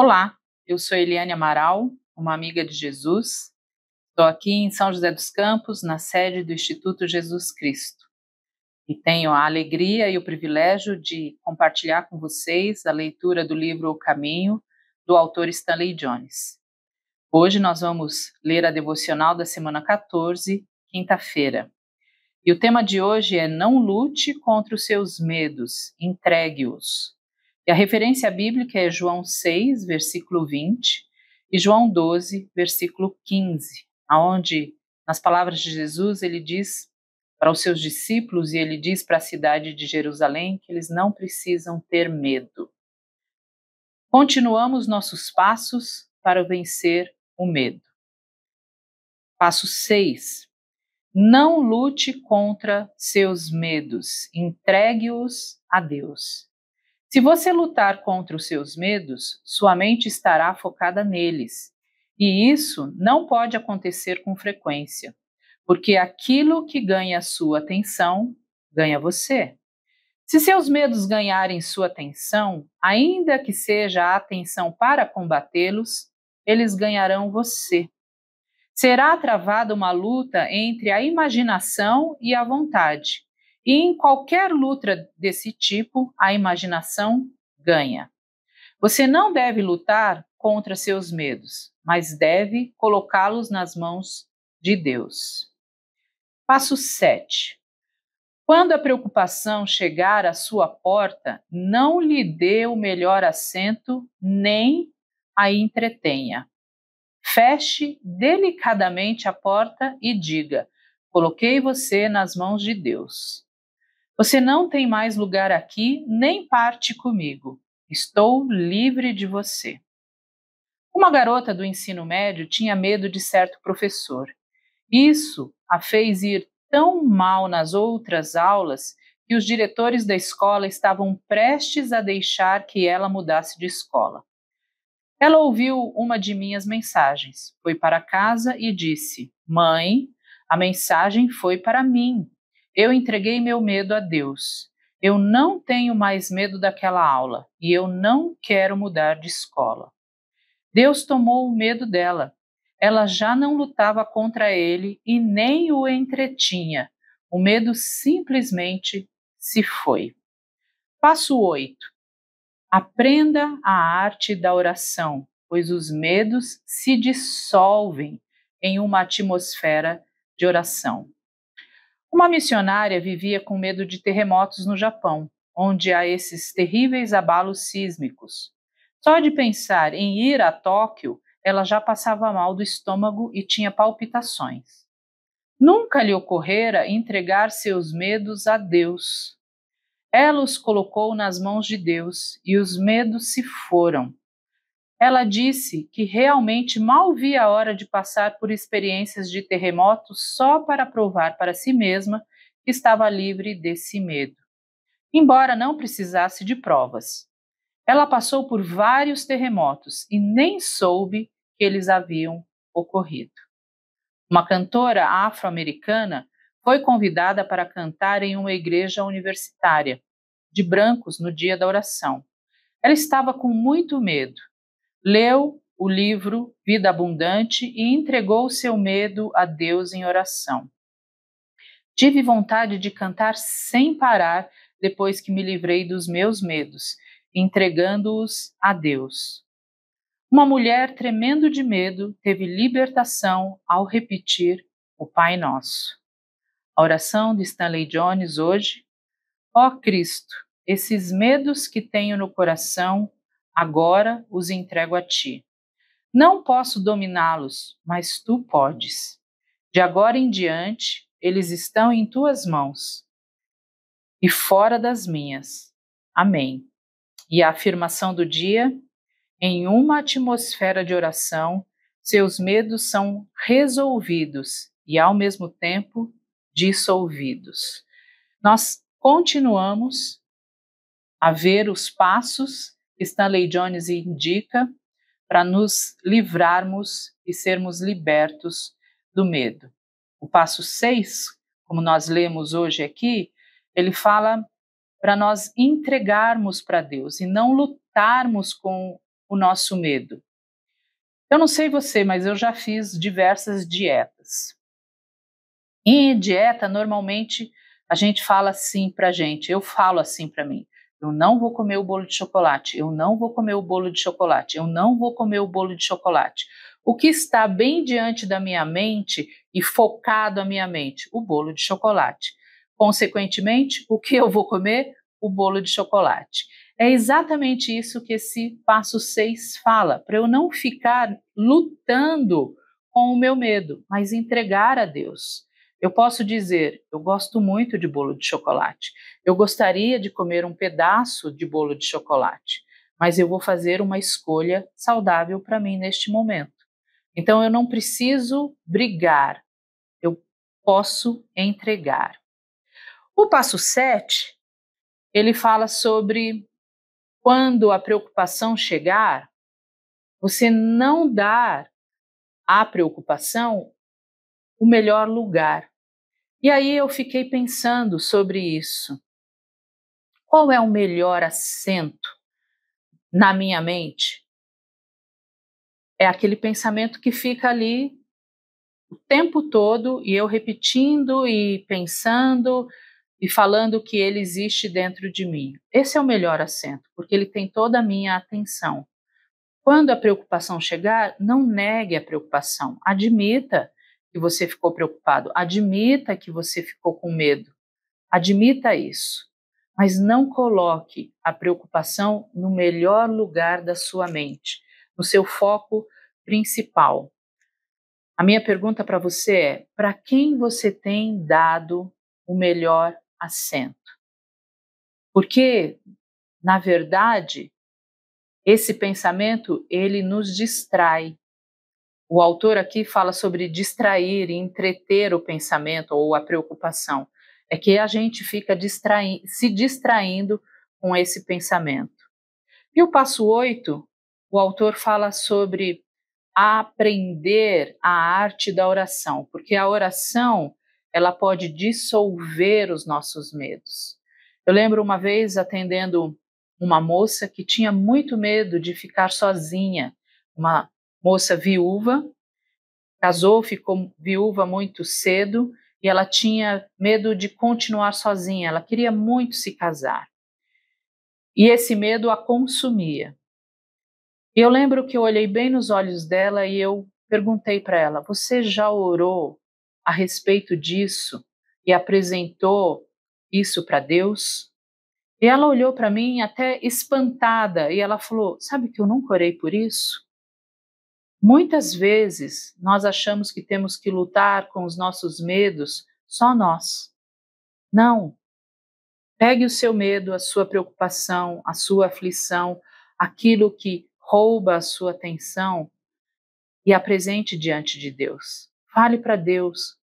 Olá, eu sou Eliane Amaral, uma amiga de Jesus. Estou aqui em São José dos Campos, na sede do Instituto Jesus Cristo. E tenho a alegria e o privilégio de compartilhar com vocês a leitura do livro O Caminho, do autor Stanley Jones. Hoje nós vamos ler a devocional da semana 14, quinta-feira. E o tema de hoje é Não lute contra os seus medos, entregue-os. E a referência bíblica é João 6, versículo 20, e João 12, versículo 15, onde nas palavras de Jesus ele diz para os seus discípulos e ele diz para a cidade de Jerusalém que eles não precisam ter medo. Continuamos nossos passos para vencer o medo. Passo 6. Não lute contra seus medos, entregue-os a Deus. Se você lutar contra os seus medos, sua mente estará focada neles. E isso não pode acontecer com frequência, porque aquilo que ganha sua atenção ganha você. Se seus medos ganharem sua atenção, ainda que seja a atenção para combatê-los, eles ganharão você. Será travada uma luta entre a imaginação e a vontade, e em qualquer luta desse tipo, a imaginação ganha. Você não deve lutar contra seus medos, mas deve colocá-los nas mãos de Deus. Passo 7. Quando a preocupação chegar à sua porta, não lhe dê o melhor assento nem a entretenha. Feche delicadamente a porta e diga: Coloquei você nas mãos de Deus. Você não tem mais lugar aqui, nem parte comigo. Estou livre de você. Uma garota do ensino médio tinha medo de certo professor. Isso a fez ir tão mal nas outras aulas que os diretores da escola estavam prestes a deixar que ela mudasse de escola. Ela ouviu uma de minhas mensagens, foi para casa e disse: Mãe, a mensagem foi para mim. Eu entreguei meu medo a Deus. Eu não tenho mais medo daquela aula e eu não quero mudar de escola. Deus tomou o medo dela. Ela já não lutava contra ele e nem o entretinha. O medo simplesmente se foi. Passo 8. Aprenda a arte da oração, pois os medos se dissolvem em uma atmosfera de oração. Uma missionária vivia com medo de terremotos no Japão, onde há esses terríveis abalos sísmicos. Só de pensar em ir a Tóquio, ela já passava mal do estômago e tinha palpitações. Nunca lhe ocorrera entregar seus medos a Deus. Ela os colocou nas mãos de Deus e os medos se foram, ela disse que realmente mal via a hora de passar por experiências de terremoto só para provar para si mesma que estava livre desse medo, embora não precisasse de provas. Ela passou por vários terremotos e nem soube que eles haviam ocorrido. Uma cantora afro-americana foi convidada para cantar em uma igreja universitária de brancos no dia da oração. Ela estava com muito medo leu o livro Vida Abundante e entregou seu medo a Deus em oração. Tive vontade de cantar sem parar depois que me livrei dos meus medos, entregando-os a Deus. Uma mulher tremendo de medo teve libertação ao repetir o Pai Nosso. A oração de Stanley Jones hoje: Ó oh Cristo, esses medos que tenho no coração, agora os entrego a ti. Não posso dominá-los, mas tu podes. De agora em diante, eles estão em tuas mãos e fora das minhas. Amém. E a afirmação do dia: em uma atmosfera de oração, seus medos são resolvidos e, ao mesmo tempo, dissolvidos. Nós continuamos a ver os passos Stanley Jones indica para nos livrarmos e sermos libertos do medo. O passo 6, como nós lemos hoje aqui, ele fala para nós entregarmos para Deus e não lutarmos com o nosso medo. Eu não sei você, mas eu já fiz diversas dietas. Em dieta, normalmente a gente fala assim para gente, eu falo assim para mim. Eu não vou comer o bolo de chocolate. Eu não vou comer o bolo de chocolate. Eu não vou comer o bolo de chocolate. O que está bem diante da minha mente e focado à minha mente? O bolo de chocolate. Consequentemente, o que eu vou comer? O bolo de chocolate. É exatamente isso que esse passo 6 fala, para eu não ficar lutando com o meu medo, mas entregar a Deus. Eu posso dizer: eu gosto muito de bolo de chocolate. Eu gostaria de comer um pedaço de bolo de chocolate, mas eu vou fazer uma escolha saudável para mim neste momento. Então eu não preciso brigar, eu posso entregar. O passo 7, ele fala sobre quando a preocupação chegar, você não dar à preocupação o melhor lugar. E aí eu fiquei pensando sobre isso. Qual é o melhor assento na minha mente? É aquele pensamento que fica ali o tempo todo e eu repetindo e pensando e falando que ele existe dentro de mim. Esse é o melhor assento, porque ele tem toda a minha atenção. Quando a preocupação chegar, não negue a preocupação, admita que você ficou preocupado. Admita que você ficou com medo. Admita isso. Mas não coloque a preocupação no melhor lugar da sua mente, no seu foco principal. A minha pergunta para você é: para quem você tem dado o melhor assento? Porque, na verdade, esse pensamento ele nos distrai o autor aqui fala sobre distrair e entreter o pensamento ou a preocupação. É que a gente fica distraí se distraindo com esse pensamento. E o passo 8, o autor fala sobre aprender a arte da oração, porque a oração ela pode dissolver os nossos medos. Eu lembro uma vez atendendo uma moça que tinha muito medo de ficar sozinha, uma moça viúva, casou, ficou viúva muito cedo e ela tinha medo de continuar sozinha, ela queria muito se casar. E esse medo a consumia. E eu lembro que eu olhei bem nos olhos dela e eu perguntei para ela: Você já orou a respeito disso e apresentou isso para Deus? E ela olhou para mim até espantada e ela falou: Sabe que eu nunca orei por isso? Muitas vezes nós achamos que temos que lutar com os nossos medos só nós. Não. Pegue o seu medo, a sua preocupação, a sua aflição, aquilo que rouba a sua atenção e apresente diante de Deus. Fale para Deus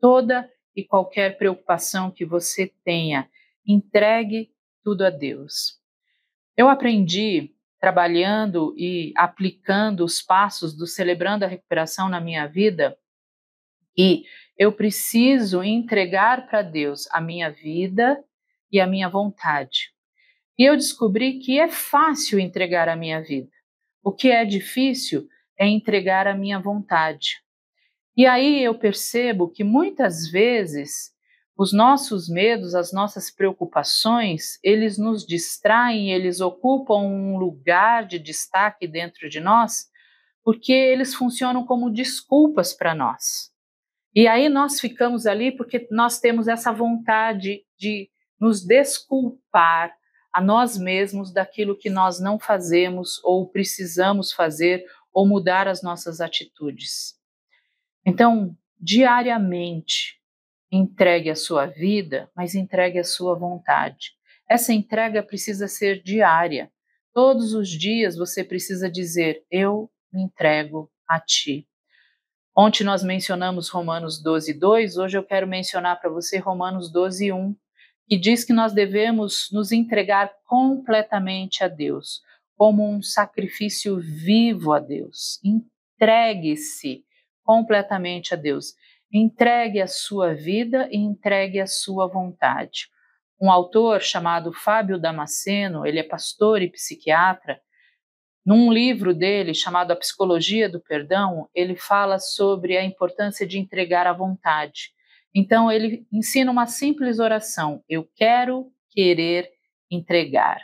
toda e qualquer preocupação que você tenha. Entregue tudo a Deus. Eu aprendi trabalhando e aplicando os passos do celebrando a recuperação na minha vida e eu preciso entregar para Deus a minha vida e a minha vontade. E eu descobri que é fácil entregar a minha vida. O que é difícil é entregar a minha vontade. E aí eu percebo que muitas vezes os nossos medos, as nossas preocupações, eles nos distraem, eles ocupam um lugar de destaque dentro de nós, porque eles funcionam como desculpas para nós. E aí nós ficamos ali porque nós temos essa vontade de nos desculpar a nós mesmos daquilo que nós não fazemos ou precisamos fazer ou mudar as nossas atitudes. Então, diariamente, entregue a sua vida, mas entregue a sua vontade. Essa entrega precisa ser diária. Todos os dias você precisa dizer: Eu me entrego a ti. Ontem nós mencionamos Romanos 12, 2. Hoje eu quero mencionar para você Romanos 12, 1, que diz que nós devemos nos entregar completamente a Deus, como um sacrifício vivo a Deus. Entregue-se completamente a Deus. Entregue a sua vida e entregue a sua vontade. Um autor chamado Fábio Damasceno, ele é pastor e psiquiatra, num livro dele chamado A Psicologia do Perdão, ele fala sobre a importância de entregar a vontade. Então ele ensina uma simples oração: eu quero querer entregar.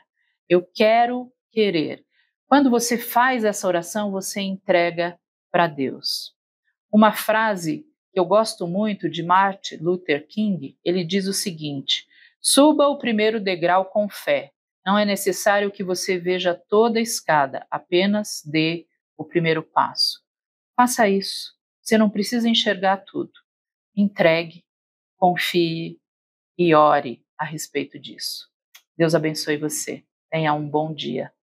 Eu quero querer. Quando você faz essa oração, você entrega para Deus. Uma frase que eu gosto muito de Martin Luther King, ele diz o seguinte: Suba o primeiro degrau com fé. Não é necessário que você veja toda a escada, apenas dê o primeiro passo. Faça isso. Você não precisa enxergar tudo. Entregue, confie e ore a respeito disso. Deus abençoe você. Tenha um bom dia.